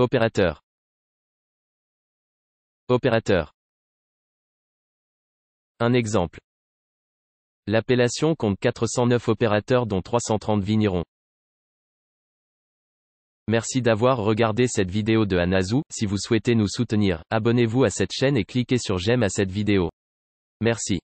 Opérateur. Opérateur. Un exemple. L'appellation compte 409 opérateurs dont 330 vignerons. Merci d'avoir regardé cette vidéo de Anazou, si vous souhaitez nous soutenir, abonnez-vous à cette chaîne et cliquez sur j'aime à cette vidéo. Merci.